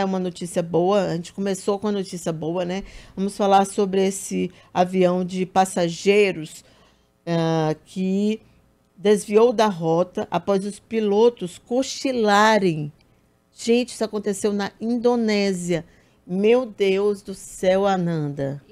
é uma notícia boa, a gente começou com a notícia boa, né? Vamos falar sobre esse avião de passageiros uh, que desviou da rota após os pilotos cochilarem. Gente, isso aconteceu na Indonésia. Meu Deus do céu, Ananda.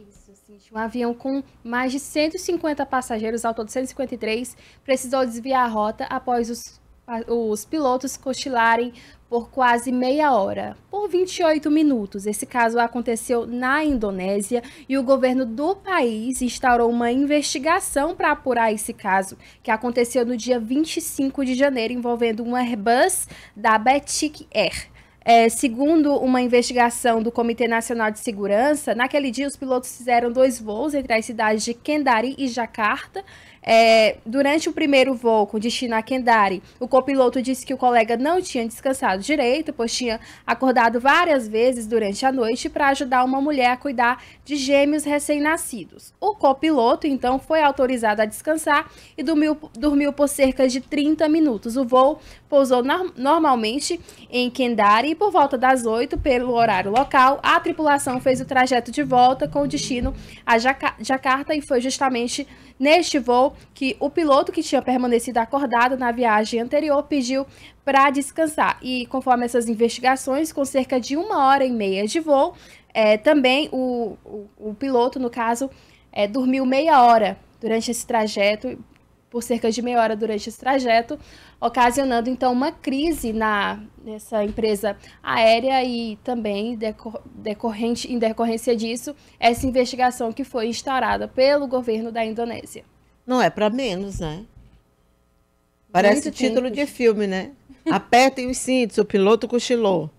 Um avião com mais de 150 passageiros, ao todo 153, precisou desviar a rota após os os pilotos cochilarem por quase meia hora, por 28 minutos. Esse caso aconteceu na Indonésia e o governo do país instaurou uma investigação para apurar esse caso, que aconteceu no dia 25 de janeiro, envolvendo um Airbus da Batik Air. É, segundo uma investigação do Comitê Nacional de Segurança, naquele dia os pilotos fizeram dois voos entre as cidades de Kendari e Jacarta. É, durante o primeiro voo com destino a Kendari, o copiloto disse que o colega não tinha descansado direito, pois tinha acordado várias vezes durante a noite para ajudar uma mulher a cuidar de gêmeos recém-nascidos. O copiloto, então, foi autorizado a descansar e dormiu, dormiu por cerca de 30 minutos. O voo pousou no normalmente em Kendari e por volta das 8, pelo horário local, a tripulação fez o trajeto de volta com destino a Jaca Jacarta e foi justamente neste voo que o piloto que tinha permanecido acordado na viagem anterior pediu para descansar. E conforme essas investigações, com cerca de uma hora e meia de voo, é, também o, o, o, piloto, no caso, é, dormiu meia hora durante esse trajeto por cerca de meia hora durante esse trajeto, ocasionando então uma crise na nessa empresa aérea e também decor, decorrente em decorrência disso essa investigação que foi instaurada pelo governo da Indonésia. Não é para menos, né? Parece Muito título tempo. de filme, né? Apertem os cintos, o piloto cochilou.